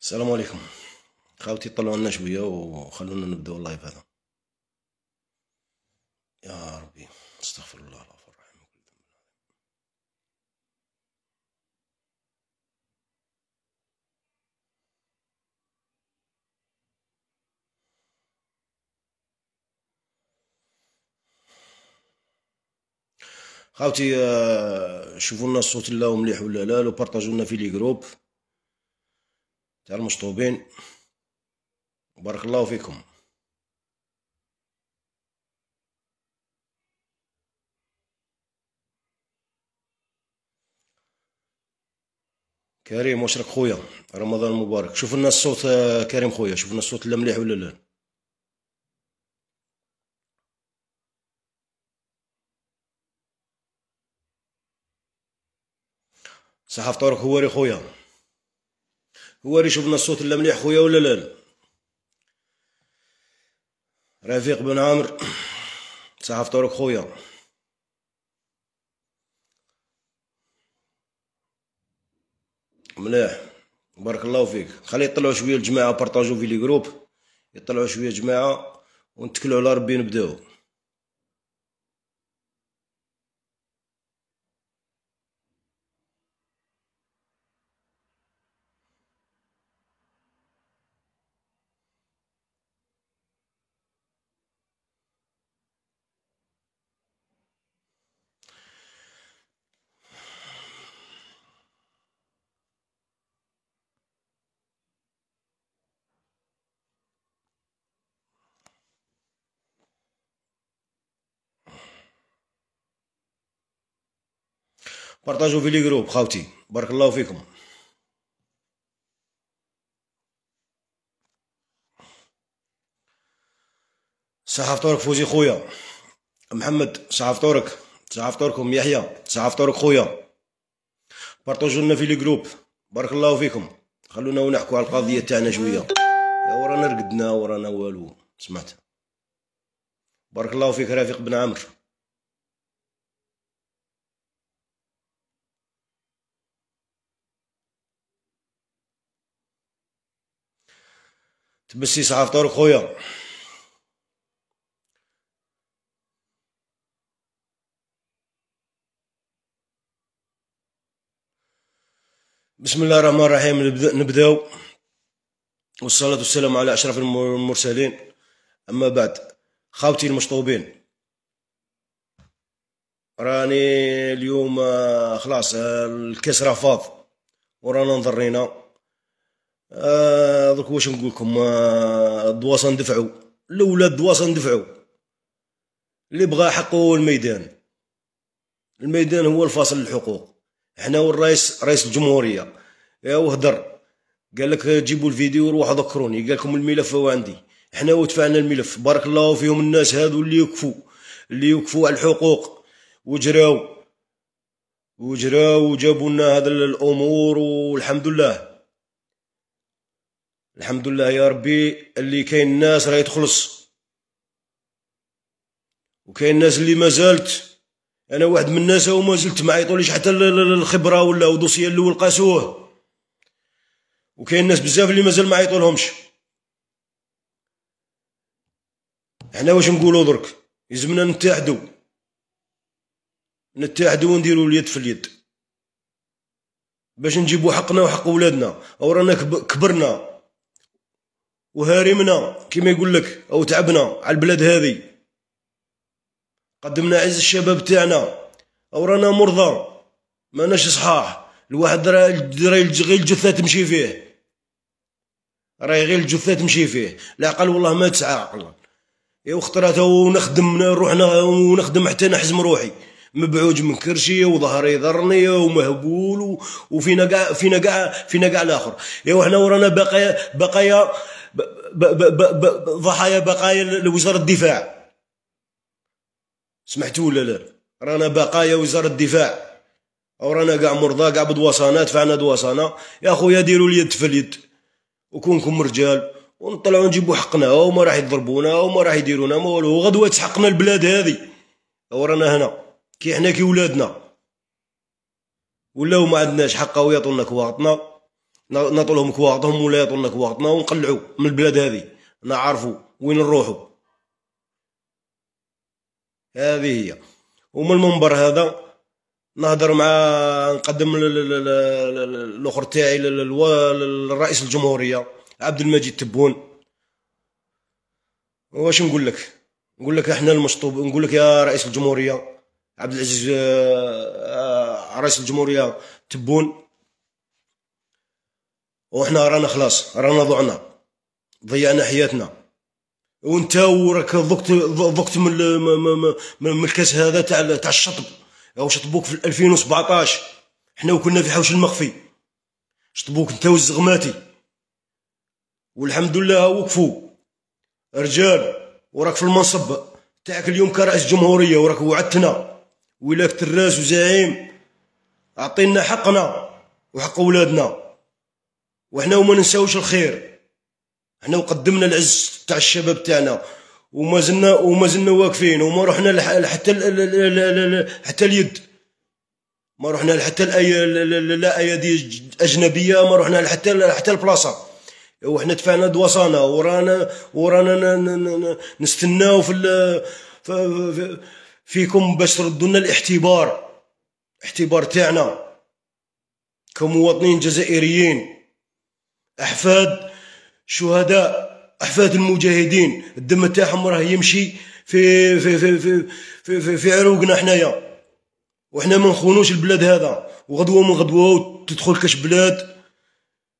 السلام عليكم خاوتي طلعوا لنا شويه وخلونا نبداو اللايف هذا يا ربي استغفر الله العظيم خاوتي آه، شوفوا لنا الصوت لا مليح ولا لا لو بارطاجوا لنا في لي جروب تعالوا مشطوبين بارك الله فيكم كريم وشرك خويا رمضان مبارك شوف لنا الصوت آه، كريم خويا شوف لنا الصوت لا مليح ولا لا صحاف طارق هواري خويا هو اللي شفنا الصوت اللي مليح خويا ولا لا لا رفيق بن عامر صحة فطورك خويا مليح بارك الله فيك خلي يطلعوا شويه الجماعه بارطاجو في لي جروب يطلعوا شويه جماعه ونتكلوا على ربي نبداو بارطاجو في لي جروب خاوتي بارك الله فيكم صحة فطورك فوزي خويا محمد صحة فطورك صحة فطوركم يحيى صحة فطورك خويا بارطاجو لنا في لي جروب بارك الله فيكم خلونا ونحكوا على القضية تاعنا شوية ورانا رقدنا ورانا والو سمعت بارك الله فيك رفيق بن عمرو تبسي صحة فطور خويا بسم الله الرحمن الرحيم نبداو والصلاة والسلام على أشرف المرسلين أما بعد خاوتي المشطوبين راني اليوم آه، خلاص آه، الكاس راه فاض ورانا نضرينا آه، درك واش نقول لكم آه، الدواسه ندفعوا لولا الدواسه ندفعوا اللي بغى حقه هو الميدان الميدان هو الفاصل للحقوق حنا والرئيس رئيس الجمهوريه وهدر قال لك جيبوا الفيديو وروحوا ذكروني قال لكم الملف هو عندي حنا ودفعنا الملف بارك الله فيهم الناس هادو اللي يكفوا اللي يكفوا على الحقوق وجراو وجراو وجابوا لنا هذا الامور والحمد لله الحمد لله يا ربي اللي كاين ناس راهي تخلص وكاين ناس اللي ما زالت انا واحد من الناس وما زلت ما عيطوليش حتى الخبره ولا دوسي الاول قاسوه وكاين ناس بزاف اللي مازال ما عيطولهمش احنا واش نقولوا درك يلزمنا نتحدوا نتحدوا ونديروا اليد في اليد باش نجيبوا حقنا وحق ولادنا ورانا كبرنا وهارمنا كما يقول لك او تعبنا على البلاد هذه قدمنا عز الشباب تاعنا او رانا مرضى ماناش صحاح الواحد راه غير الجثه تمشي فيه راهي غير الجثه تمشي فيه العقل والله ما تسعى عقل يا وخت راه ونخدم روحنا ونخدم حتى نحزم روحي مبعوج من كرشي وظهري ضرني ومهبول وفينا كاع فينا كاع فينا كاع الاخر يا وحنا ورانا بقايا بقايا ضحايا بقايا لوزاره الدفاع سمعتوا ولا لا رانا بقايا وزاره الدفاع او رانا كاع مرضى كاع بدواسانه دفعنا دواسانه يا خويا ديروا اليد في اليد وكونكم رجال ونطلعوا نجيبوا حقنا وما راح يضربونا وما راح يديرونا ما والو غدوه تحقنا البلاد هذه رانا هنا كي حنا كي ولادنا ولاو ما عندناش حق ويطولنا كواطنا نعطوا لهم كواغطهم ولا يعطونا كواغطنا ونقلعوا من البلاد هذه نعرفوا وين نروحوا هذه هي ومن المنبر هذا نهضر مع نقدم الاخر تاعي للرئيس الجمهوريه عبد المجيد تبون واش نقول لك نقول لك احنا المشطوب نقول لك يا رئيس الجمهوريه عبد العزيز آه، آه، رئيس الجمهوريه تبون وحنا رانا خلاص رانا ضعنا ضيعنا حياتنا وانت وراك ضقت ضقت من من الكاس هذا تاع تاع الشطب او شطبوك في 2017 حنا وكنا في حوش المخفي شطبوك انت والزغماتي والحمد لله وقفوا رجال وراك في المنصب تاعك اليوم كرئيس جمهوريه وراك وعدتنا ولاك الراس وزعيم اعطينا حقنا وحق اولادنا وحنا وما ننساوش الخير حنا وقدمنا العز تاع الشباب تاعنا وما زلنا وما زلنا واقفين وما رحنا حتى حتى اليد ما رحنا لحتى لا ايادي اجنبيه ما رحنا لحتى حتى البلاصه وحنا دفعنا دواصانا ورانا ورانا نستناو في فيكم باش تردوا لنا الاحتبار احتبار تاعنا كمواطنين جزائريين احفاد شهداء احفاد المجاهدين الدم تاعهم راه يمشي في في في في في, في, في عروقنا حنايا وحنا ما نخونوش البلاد هذا وغدوه من غدوه تدخل كاش بلاد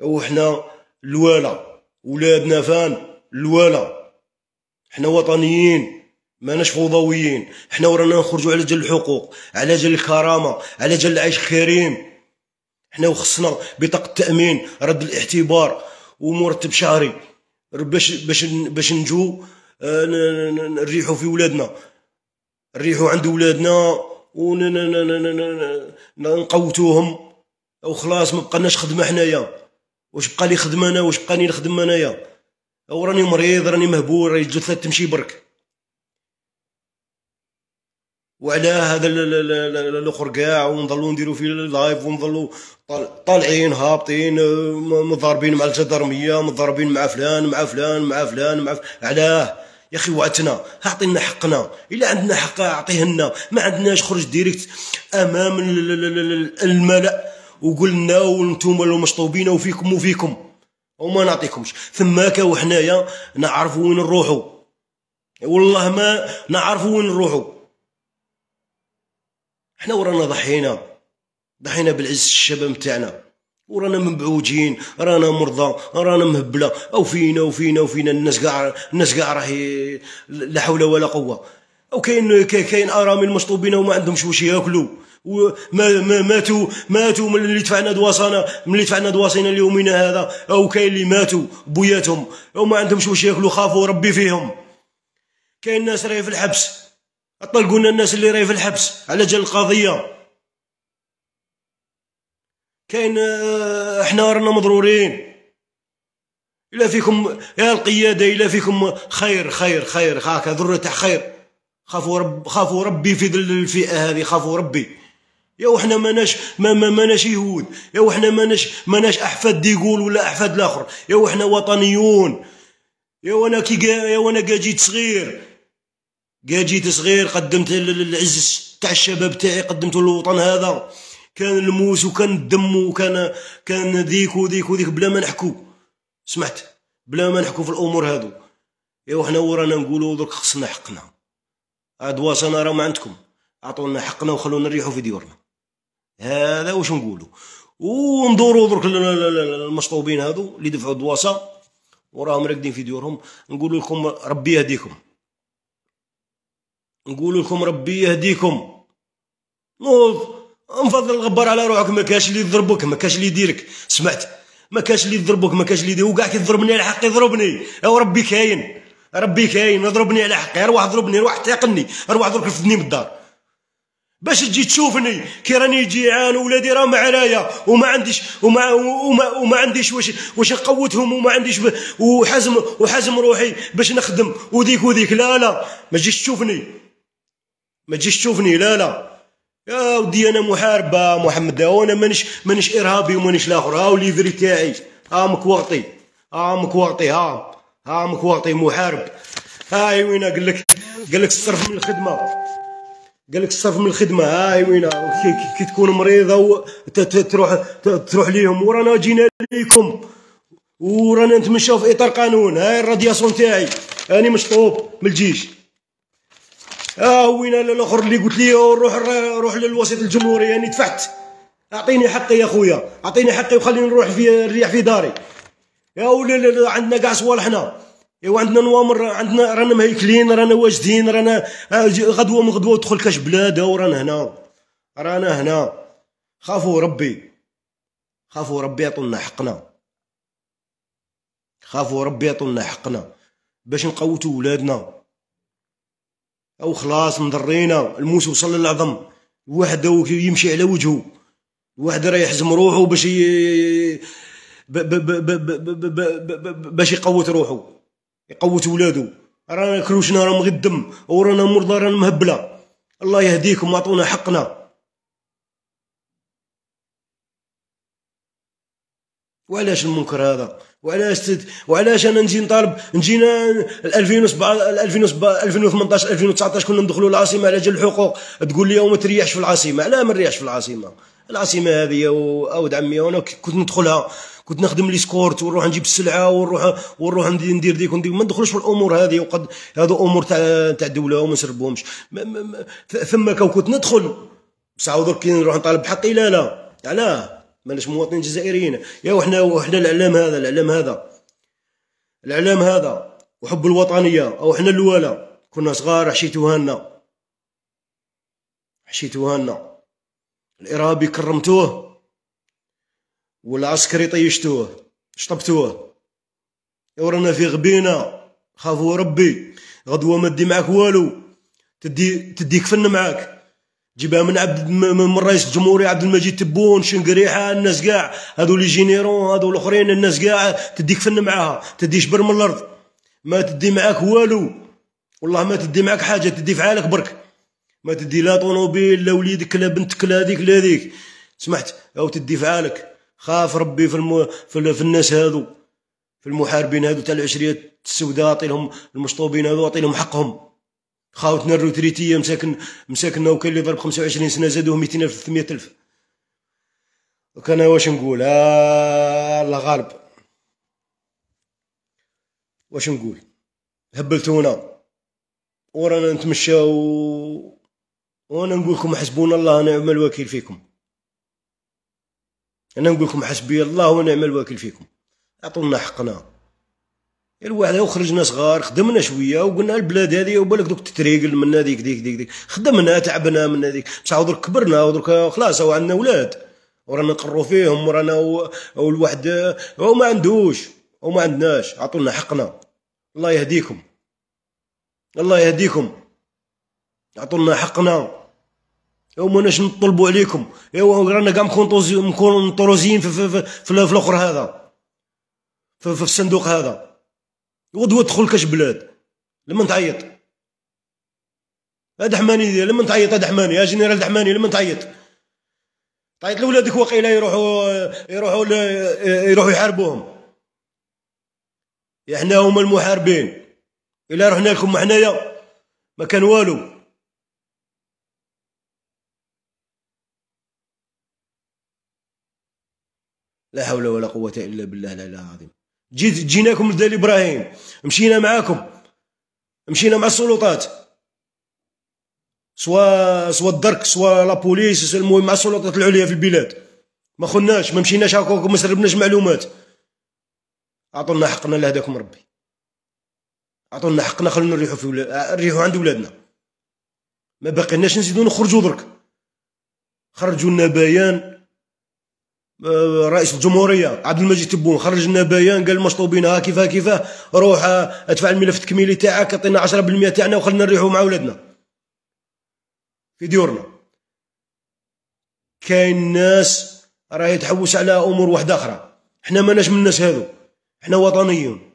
وحنا الوالا ولادنا فان الوالا حنا وطنيين ماناش فوضويين حنا ورانا نخرجوا على جل الحقوق على جل الكرامه على جل العيش كريم حنا وخصنا بطاقه التامين رد الاعتبار ومرتب شهري باش باش باش نجو آه، نريحوا في ولادنا نريحوا عند ولادنا ونقوتوهم وخلاص ما بقناش خدمه حنايا واش بقى لي خدمه انا واش بقاني نخدم انايا وراني مريض راني مهبول راني الجثه تمشي برك وعلى هذا الاخر كاع ونظلوا نديروا فيه لايف ونظلوا طالعين هابطين مضاربين مع الجدرميه مضاربين مع فلان مع فلان مع فلان مع فلان علاه يا اخي وعتنا اعطينا حقنا الا عندنا حق اعطيه لنا ما عندناش خرج ديريكت امام الملا وقلنا لنا وانتم لو مشطوبين وفيكم وفيكم وما نعطيكمش ثماك وحنايا نعرفوا وين نروحوا والله ما نعرفوا وين نروحوا حنا ورانا ضحينا ضحينا بالعز الشباب نتاعنا ورانا مبعوجين رانا مرضى رانا مهبله او فينا وفينا وفينا الناس كاع الناس كاع راهي لا حول ولا قوه او كاين كاين ارامل مشطوبين وما عندهمش واش ياكلوا وما ما ماتوا ماتوا من اللي دفعنا دواصانا من اللي دفعنا دواصينا ليومنا هذا او كاين اللي ماتوا بوياتهم وما عندهمش واش ياكلوا خافوا ربي فيهم كاين ناس راهي في الحبس طلقونا الناس اللي راهي في الحبس على جال القضيه كاين آه، احنا رانا مضرورين الا فيكم يا القياده الا فيكم خير خير خير هاكا ذره تاع خير خافوا رب خافوا ربي في ذل الفئه هذه خافوا ربي يا وحنا ماناش ما ما ماناش يهود يا وحنا ماناش ماناش احفاد ديقول ولا احفاد الاخر يا وحنا وطنيون يا وانا كي يا وانا جيت صغير كا جيت صغير قدمت العز تاع الشباب تاعي قدمته للوطن هذا كان الموس وكان الدم وكان كان ذيك وذيك وذيك بلا ما نحكو سمعت بلا ما نحكو في الامور هادو ايوا حنا ورانا نقولوا درك خصنا حقنا ادواسنا راه ما عندكم اعطونا حقنا وخلونا نريحوا في ديورنا هذا واش نقولوا وندوروا درك المشطوبين هادو اللي دفعوا دواسه وراهم راقدين في ديورهم نقول لكم ربي يهديكم نقول لكم ربي يهديكم نفضل الغبار على روحك ما كاش اللي يضربك ما كاش اللي يديرك سمعت ما كاش اللي يضربك ما كاش اللي يديرك وكاع كيضربني على حقي يضربني او ربي كاين ربي كاين اضربني على حقي روح ضربني روح تعقلني روح ضرب رفدني من الدار باش تجي تشوفني كي راني جيعان ولادي راه عليا وما عنديش وما وما وما عنديش واش واش نقوتهم وما عنديش وحازم وحازم روحي باش نخدم وديك وديك لا لا ما تجيش تشوفني ما تجيش تشوفني لا لا يا ودي انا محارب محمد وانا مانيش مانيش ارهابي ومانيش لاخر ها ليفري تاعي ها مكواطي ها مكواطي ها ها مكواطي محارب هاي وينا قال لك قال لك الصرف من الخدمه قال لك الصرف من الخدمه هاي وينا كي, تكون مريضه تروح تروح ليهم ورانا جينا ليكم ورانا نتمشاو في اطار قانون هاي الرادياسيون تاعي اني مشطوب من الجيش اه وين انا الاخر اللي قلت لي روح روح للوسيط الجمهوري يعني دفعت اعطيني حقي يا خويا اعطيني حقي وخليني نروح في الريح في داري يا ولا عندنا كاع صوالحنا ايوا عندنا نوامر عندنا رانا مهيكلين رانا واجدين رانا آه، غدوه من غدوه تدخل كاش بلاد ورانا هنا رانا هنا خافوا ربي خافوا ربي يعطونا حقنا خافوا ربي يعطونا حقنا باش نقوتوا ولادنا او خلاص مضرينا الموس وصل للعظم واحد يمشي على وجهه واحد راه يحزم روحه باش باش يقوت روحه يقوت ولادو رانا كروشنا راه مغدم ورانا مرضى رانا مهبله الله يهديكم اعطونا حقنا وعلاش المنكر هذا وعلاش تد... وعلاش انا نجي نطالب نجينا 2007 2018 2019 كنا ندخلوا العاصمه على جال الحقوق تقول لي وما تريحش في العاصمه علاه ما نريحش في العاصمه العاصمه هذه و... اود عمي وانا كنت ندخلها كنت نخدم لي سكورت ونروح نجيب السلعه ونروح ونروح ندير ديك وندير ما ندخلوش في الامور هذه وقد هذو امور تاع تاع الدوله وما نسربهمش ثم كنت ندخل بصح درك كي نروح نطالب بحقي لا لا علاه مالناش مواطنين جزائريين يا وحنا وحنا الاعلام هذا الاعلام هذا الاعلام هذا وحب الوطنيه او حنا الولا كنا صغار حشيتوها لنا حشيتوها لنا الارهابي كرمتوه والعسكري طيشتوه شطبتوه ورانا في غبينا خافوا ربي غدوه ما تدي معاك والو تدي تدي كفن معاك جيبها من عبد من رئيس الجمهوريه عبد المجيد تبون شنقريحه الناس كاع هذو لي جينيرون هذو الاخرين الناس كاع تديك فن معاها تدي شبر من الارض ما تدي معاك والو والله ما تدي معاك حاجه تدي في برك ما تدي لا طونوبيل لا وليدك لا بنتك لا هذيك لا هذيك سمحت او تدي في خاف ربي في, الم... في, في الناس هذو في المحاربين هذو تاع العشريه السوداء اعطي لهم المشطوبين هذو اعطي لهم حقهم خاوتنا الروتريتية مساكن مساكن وكان اللي ضرب 25 سنة زادوه 200000 300000 دوك أنا واش نقول آه الله غالب واش نقول هبلتونا ورانا نتمشاو و... وانا نقول لكم حسبونا الله ونعم الوكيل فيكم انا نقول لكم حسبي الله ونعم الوكيل فيكم اعطونا حقنا الواحد خرجنا صغار خدمنا شويه وقلنا البلاد هذه وبالك دوك تتريقل من هذيك ديك ديك ديك خدمنا تعبنا من هذيك بصح درك كبرنا ودرك خلاص وعندنا ولاد ورانا نقروا فيهم ورانا والواحد وما عندوش وما عندناش عطونا حقنا الله يهديكم الله يهديكم عطونا حقنا يا ماناش نطلبوا عليكم ايوا رانا كاع مكونطوزيين في, في, في, في, في الاخر هذا في, في الصندوق هذا غدوه تدخل كاش بلاد لما تعيط هذا حماني لما تعيط هذا حماني يا جنرال دحماني لما تعيط تعيط لولادك وقيله يروحوا يروحوا يروحوا يحاربوهم احنا هما المحاربين الا رحنا لكم حنايا ما كان والو لا حول ولا قوة إلا بالله العلي العظيم جيت جيناكم لدال ابراهيم مشينا معاكم مشينا مع السلطات سوا سوا الدرك سوا لابوليس المهم مع السلطات العليا في البلاد ما خناش ما مشيناش هكاك ما سربناش معلومات عطونا حقنا لهداكم ربي عطونا حقنا خلونا نريحوا في ولا... نريحو عند ولادنا ما باقيناش نزيدو نخرجوا درك خرجوا لنا بيان رئيس الجمهوريه عبد المجيد تبون خرج لنا بيان قال المشطوبين ها كيفاه كيفاه روح آه، ادفع الملف التكميلي تاعك اعطينا 10% تاعنا وخلينا نريحوا مع ولادنا في ديورنا كاين ناس راهي تحوس على امور واحده اخرى احنا ماناش من الناس هذو احنا وطنيون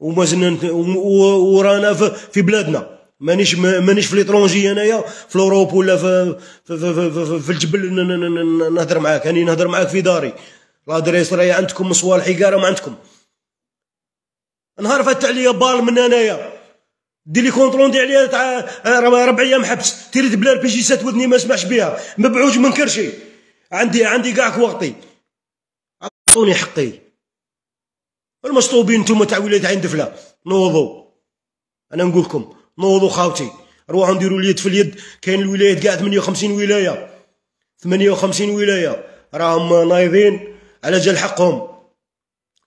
ومازلنا ورانا في بلادنا مانيش مانيش في ليترونجي انايا في اوروب ولا في في, في, في, في الجبل نهضر معاك راني نهضر معاك في داري لادريس راهي عندكم مصوالح كاع راهم عندكم نهار فات عليا بال من انايا دير لي كونتروندي عليا تاع ربع ايام حبس تيريت بلا بي جي سات ودني ما سمعش بها مبعوج من كرشي عندي عندي كاع وقتي عطوني حقي المصطوبين نتوما تاع ولايه عين دفله نوضوا انا نقولكم لكم نوضوا خاوتي روحوا نديروا اليد في اليد كاين الولايات كاع 58 ولايه 58 ولايه راهم نايضين على جال حقهم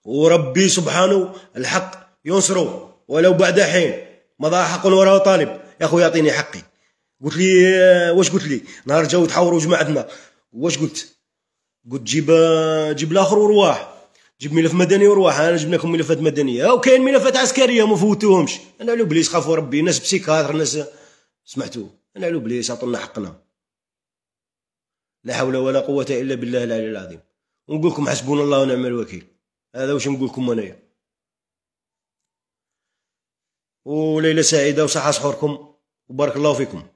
وربي سبحانه الحق ينصرو ولو بعد حين مضى حق وراه طالب يا خويا يعطيني حقي قلت لي واش قلت لي نهار جاو تحاوروا جماعتنا واش قلت قلت جيب جيب الاخر ورواح جيب ملف مدني وروح انا جبنا لكم ملفات مدنيه او كاين ملفات عسكريه ما فوتوهمش انا على بليس خافوا ربي ناس بسيكاتر ناس سمعتوا انا على بليس عطونا حقنا لا حول ولا قوه الا بالله العلي العظيم ونقول لكم حسبنا الله ونعم الوكيل هذا واش نقول لكم انايا وليله سعيده وصحه سحوركم وبارك الله فيكم